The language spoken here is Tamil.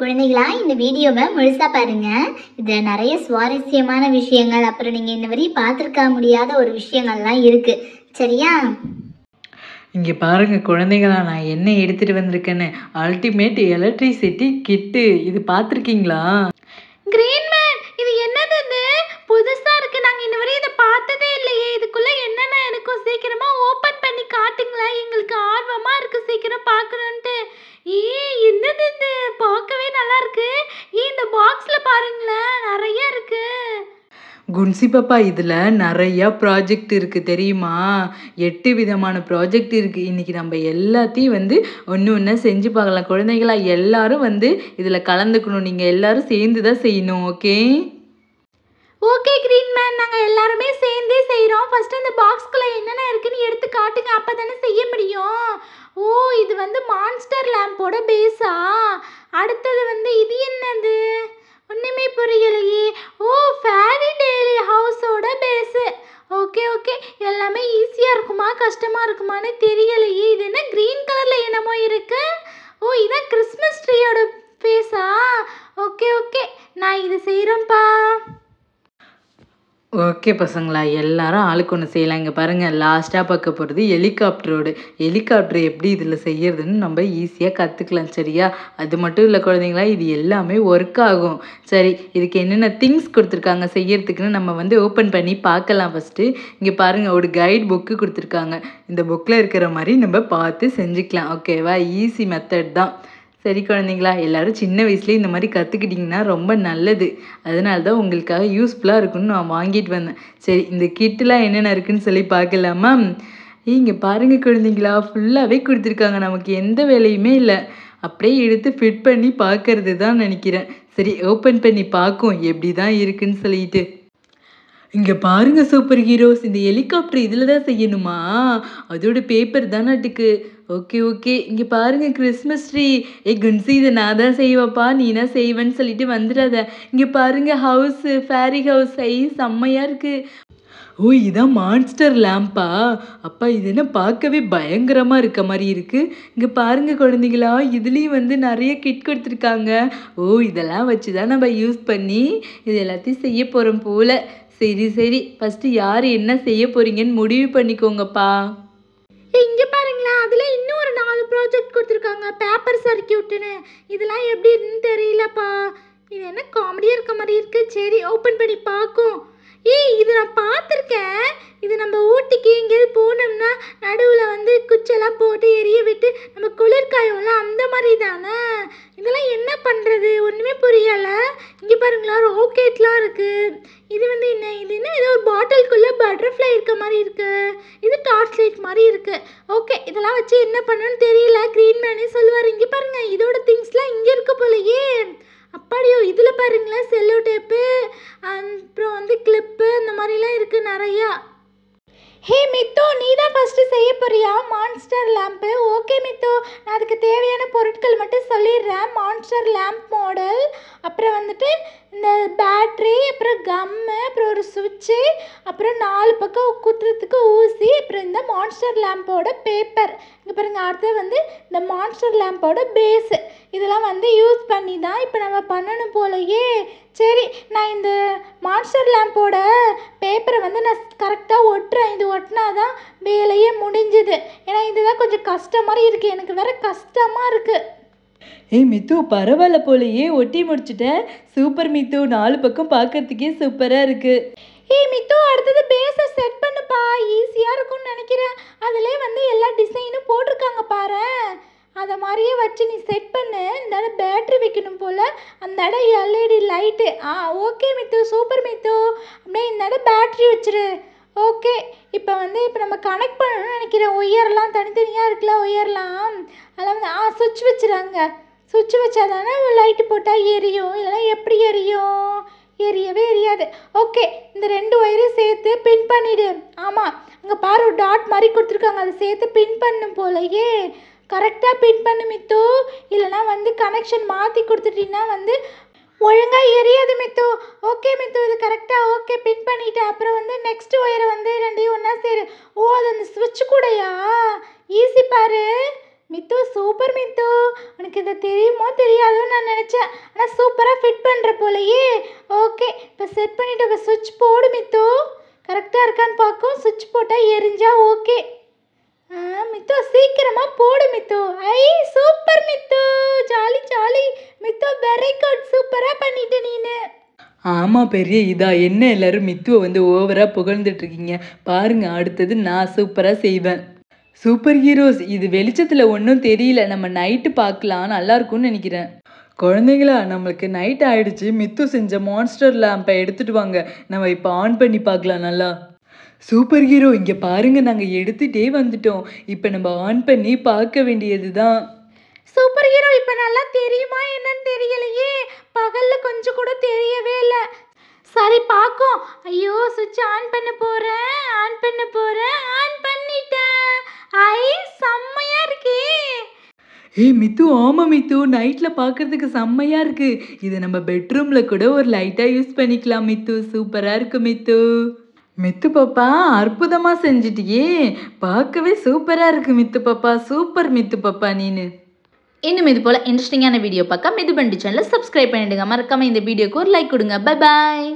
குழந்தைகளா இந்த வீடியோவை முழுசாக பாருங்கள் இதில் நிறைய சுவாரஸ்யமான விஷயங்கள் அப்புறம் நீங்கள் இந்த வரையும் பார்த்துருக்க முடியாத ஒரு விஷயங்கள்லாம் இருக்குது சரியா இங்கே பாருங்கள் குழந்தைகளா நான் என்ன எடுத்துகிட்டு வந்திருக்கேன்னு அல்டிமேட் எலக்ட்ரிசிட்டி கிட்டு இது பார்த்துருக்கீங்களா கிரீன்மேன் இது என்னது புதுசாக குன்சி பாப்பா இதில் நிறையா ப்ராஜெக்ட் இருக்குது தெரியுமா எட்டு விதமான ப்ராஜெக்ட் இருக்குது இன்றைக்கி நம்ம எல்லாத்தையும் வந்து ஒன்று ஒன்று செஞ்சு பார்க்கலாம் குழந்தைகளா எல்லாரும் வந்து இதில் கலந்துக்கணும் நீங்கள் எல்லாரும் சேர்ந்து தான் செய்யணும் ஓகே ஓகே கிரீன் மேன் நாங்கள் எல்லாருமே சேர்ந்தே செய்கிறோம் ஃபஸ்ட்டு அந்த பாக்ஸ்குள்ளே என்னென்ன இருக்குன்னு எடுத்து காட்டுங்க அப்போ தானே செய்ய முடியும் ஓ இது வந்து மான்ஸ்டர் லேம்போட பேஸா அடுத்தது வந்து இது என்னது ஒன்றுமே புரியலையே ஓ ஃபேரி ஹவுஸோட பேஸு ஓகே ஓகே எல்லாமே ஈஸியாக இருக்குமா கஷ்டமாக இருக்குமான்னு தெரியலையே இது என்ன ஓகே பசங்களா எல்லாரும் ஆளுக்கு ஒன்று செய்யலாம் இங்கே பாருங்கள் லாஸ்ட்டாக பார்க்க போகிறது ஹெலிகாப்டரோடு ஹெலிகாப்டர் எப்படி இதில் செய்யறதுன்னு நம்ம ஈஸியாக கற்றுக்கலாம் சரியா அது மட்டும் இல்லை குழந்தைங்களா இது எல்லாமே ஒர்க் ஆகும் சரி இதுக்கு என்னென்ன திங்ஸ் கொடுத்துருக்காங்க செய்யறதுக்குன்னு நம்ம வந்து ஓப்பன் பண்ணி பார்க்கலாம் ஃபஸ்ட்டு இங்கே பாருங்கள் ஒரு கைட் புக்கு கொடுத்துருக்காங்க இந்த புக்கில் இருக்கிற மாதிரி நம்ம பார்த்து செஞ்சுக்கலாம் ஓகேவா ஈஸி மெத்தட் தான் சரி குழந்தைங்களா எல்லோரும் சின்ன வயசுலேயே இந்த மாதிரி கற்றுக்கிட்டிங்கன்னா ரொம்ப நல்லது அதனால தான் உங்களுக்காக யூஸ்ஃபுல்லாக இருக்குன்னு நான் வாங்கிட்டு வந்தேன் சரி இந்த கிட்டெலாம் என்னென்ன இருக்குதுன்னு சொல்லி பார்க்கலாமா இங்கே பாருங்கள் குழந்தைங்களா ஃபுல்லாகவே கொடுத்துருக்காங்க நமக்கு எந்த வேலையுமே இல்லை அப்படியே எடுத்து ஃபிட் பண்ணி பார்க்கறது தான் நினைக்கிறேன் சரி ஓப்பன் பண்ணி பார்க்கும் எப்படி தான் இருக்குன்னு சொல்லிட்டு இங்கே பாருங்க சூப்பர் ஹீரோஸ் இந்த ஹெலிகாப்டர் இதில் தான் செய்யணுமா அதோட பேப்பர் தானாட்டுக்கு ஓகே ஓகே இங்கே பாருங்க கிறிஸ்மஸ் ட்ரீ ஏ குன்சி இதை நான் தான் செய்வேப்பா நீ தான் செய்வேன்னு சொல்லிட்டு வந்துடாத இங்கே பாருங்க ஹவுஸு ஃபேரி ஹவுஸ் ஐ செம்மையாக இருக்குது ஓ இதான் மான்ஸ்டர் லேம்பா அப்பா இது என்ன பார்க்கவே பயங்கரமாக இருக்க மாதிரி இருக்குது இங்கே பாருங்கள் குழந்தைங்களா இதுலேயும் வந்து நிறைய கிட் கொடுத்துருக்காங்க ஓ இதெல்லாம் வச்சு தான் நம்ம யூஸ் பண்ணி இது எல்லாத்தையும் செய்ய போகிறோம் போல் சரி சரி ஃபஸ்ட்டு யார் என்ன செய்ய போகிறீங்கன்னு முடிவு பண்ணிக்கோங்கப்பா இங்கே பாருங்களேன் அதில் இன்னும் ஒரு நாலு ப்ராஜெக்ட் கொடுத்துருக்காங்க பேப்பர் சர்க்கியூட்டுன்னு இதெல்லாம் எப்படின்னு தெரியலப்பா இது என்ன காமெடியாக இருக்க மாதிரி இருக்குது சரி ஓப்பன் பண்ணி பார்க்கும் ஏய் இது நான் பார்த்துருக்கேன் இது நம்ம ஊட்டிக்கு எங்கேயாவது போனோம்னா நடுவில் வந்து குச்செல்லாம் போட்டு எரிய விட்டு நம்ம குளிர்காயம்லாம் அந்த மாதிரி தானே இதெல்லாம் என்ன பண்ணுறது ஒன்றுமே புரியலை இங்கே பாருங்களா ரோக்கெட்லாம் இருக்குது இது வந்து என்ன இதுன்னா ஏதோ ஒரு பாட்டில்குள்ளே பட்டர்ஃப்ளை இருக்க மாதிரி இருக்குது இது டார்ச் லைட் மாதிரி இருக்குது ஓகே இதெல்லாம் வச்சு என்ன பண்ணணும்னு தெரியல க்ரீன் மேனே சொல்லுவார் இங்கே பாருங்கள் இதோட திங்ஸ்லாம் இங்கே இருக்க போலயே அப்பாடியோ இதில் பாருங்களேன் செல்லோ டேப்பு அப்புறம் வந்து கிளிப்பு இந்த மாதிரிலாம் இருக்குது நிறையா ஹே மித்தோ நீ தான் ஃபஸ்ட்டு செய்ய போறியா மான்ஸ்டர் லேம்ப்பு ஓகே மித்தோ நான் அதுக்கு தேவையான பொருட்கள் மட்டும் சொல்லிடுறேன் மான்ஸ்டர் லேம்ப் மாடல் அப்புறம் வந்துட்டு இந்த பேட்ரி அப்புறம் கம்மு அப்புறம் ஒரு சுவிட்சு அப்புறம் நாலு பக்கம் குத்துறதுக்கு ஊசி அப்புறம் இந்த மான்ஸ்டர் லேம்போட பேப்பர் இங்கே பாருங்க அடுத்தது வந்து இந்த மான்ஸ்டர் லேம்போட பேஸு இதெல்லாம் வந்து யூஸ் பண்ணி தான் இப்போ நம்ம பண்ணணும் போலயே சரி நான் இந்த மான்ஸ்டர் லேம்போட பேப்பரை வந்து நான் கரெக்டாக ஒட்டுறேன் இது ஒட்டினா தான் வேலையே முடிஞ்சுது ஏன்னா இதுதான் கொஞ்சம் கஷ்டமாக இருக்குது எனக்கு வேறு கஷ்டமாக இருக்குது ஏய் மித்து பரவாயில்ல போலயே ஒட்டி முடிச்சுட்ட சூப்பர் மித்து நாலு பக்கம் பார்க்கறதுக்கே சூப்பராக இருக்குது ஏய் மித்து அடுத்தது பேஸை செட் பண்ணுப்பா ஈஸியாக இருக்கும்னு நினைக்கிறேன் அதுலேயே வந்து எல்லா டிசைனும் போட்டிருக்காங்க பாரு அதை மாதிரியே வச்சு நீ செட் பண்ணு இந்த பேட்டரி பேட்ரி வைக்கணும் போல் அந்த இடம் எல்இடி லைட்டு e ஆ ஓகே மித்து சூப்பர் மித்து அப்படியே இந்த பேட்டரி பேட்ரி வச்சிரு ஓகே இப்போ வந்து இப்போ நம்ம கனெக்ட் பண்ணணும்னு நினைக்கிறேன் ஒயர்லாம் தனித்தனியாக இருக்குல்ல ஒயர்லாம் அதெல்லாம் வந்து ஆ சுவிட்ச் வச்சுறாங்க சுவிட்ச் வச்சா தானே லைட்டு போட்டால் எரியும் இல்லைனா எப்படி எரியும் எரியவே எரியாது ஓகே இந்த ரெண்டு ஒயரையும் சேர்த்து பின் பண்ணிவிடு ஆமாம் அங்கே பாரு ஒரு டாட் மாதிரி கொடுத்துருக்காங்க அதை சேர்த்து பின் பண்ணும் போலயே கரெக்டாக பின் பண்ணு மித்து இல்லைனா வந்து கனெக்ஷன் மாற்றி கொடுத்துட்டிங்கன்னா வந்து ஒழுங்காக எரியாது மித்து ஓகே மித்து இது கரெக்டாக ஓகே பின் பண்ணிவிட்டு அப்புறம் வந்து நெக்ஸ்ட் ஒயரை வந்து ரெண்டையும் ஒன்றா சேரு ஓ அது அந்த ஸ்விட்ச் கூடையா ஈஸி பாரு மித்து சூப்பர் மித்து உனக்கு இதை தெரியுமோ தெரியாதோ நான் நினச்சேன் ஆனால் சூப்பராக ஃபிட் பண்ணுற போலையே ஓகே இப்போ செட் பண்ணிவிட்டு இப்போ சுவிட்ச் போடு மித்து கரெக்டாக இருக்கான்னு பார்க்கும் சுவிட்ச் போட்டால் எரிஞ்சால் ஓகே மித்து சீக்கிரமாக போடு மித்து ஐ super Mithu jolly jolly Mithu very good சூப்பராக பண்ணிட்டு நீனு ஆமாம் பெரிய இதா என்ன எல்லாரும் மித்துவை வந்து ஓவராக இருக்கீங்க பாருங்கள் அடுத்தது நான் சூப்பராக செய்வேன் சூப்பர் ஹீரோஸ் இது வெளிச்சத்தில் ஒன்றும் தெரியல நம்ம நைட்டு பார்க்கலாம் நல்லாயிருக்கும்னு நினைக்கிறேன் குழந்தைங்களா நம்மளுக்கு நைட் ஆயிடுச்சு மித்து செஞ்ச மான்ஸ்டர் லேம்பை எடுத்துகிட்டு வாங்க நம்ம இப்போ ஆன் பண்ணி பார்க்கலாம் நல்லா சூப்பர் ஹீரோ இங்கே பாருங்கள் நாங்கள் எடுத்துகிட்டே வந்துட்டோம் இப்போ நம்ம ஆன் பண்ணி பார்க்க வேண்டியது தான் சூப்பர் ஹீரோ இப்போ நல்லா தெரியுமா என்னன்னு தெரியலையே பகலில் கொஞ்சம் கூட தெரியவே இல்லை சரி பார்க்கும் ஐயோ சுவிட்ச் ஆன் பண்ண போகிறேன் ஆன் பண்ண போகிறேன் ஆன் பண்ணிட்டேன் ஐ செம்மையாக இருக்கே ஏய் மித்து ஆமாம் மித்து நைட்டில் பார்க்குறதுக்கு செம்மையாக இருக்குது இதை நம்ம பெட்ரூமில் கூட ஒரு லைட்டாக யூஸ் பண்ணிக்கலாம் மித்து சூப்பராக இருக்குது மித்து மித்து பாப்பா அற்புதமாக செஞ்சிட்டியே பார்க்கவே சூப்பராக இருக்குது மித்து பாப்பா சூப்பர் மித்து பாப்பா நீனு இன்னும் இது போல் இன்ட்ரெஸ்டிங்கான வீடியோ பார்க்க மிதுபண்டி சேனலை சப்ஸ்கிரைப் பண்ணிவிடுங்க மறக்காமல் இந்த வீடியோக்கு ஒரு லைக் கொடுங்க பை பாய்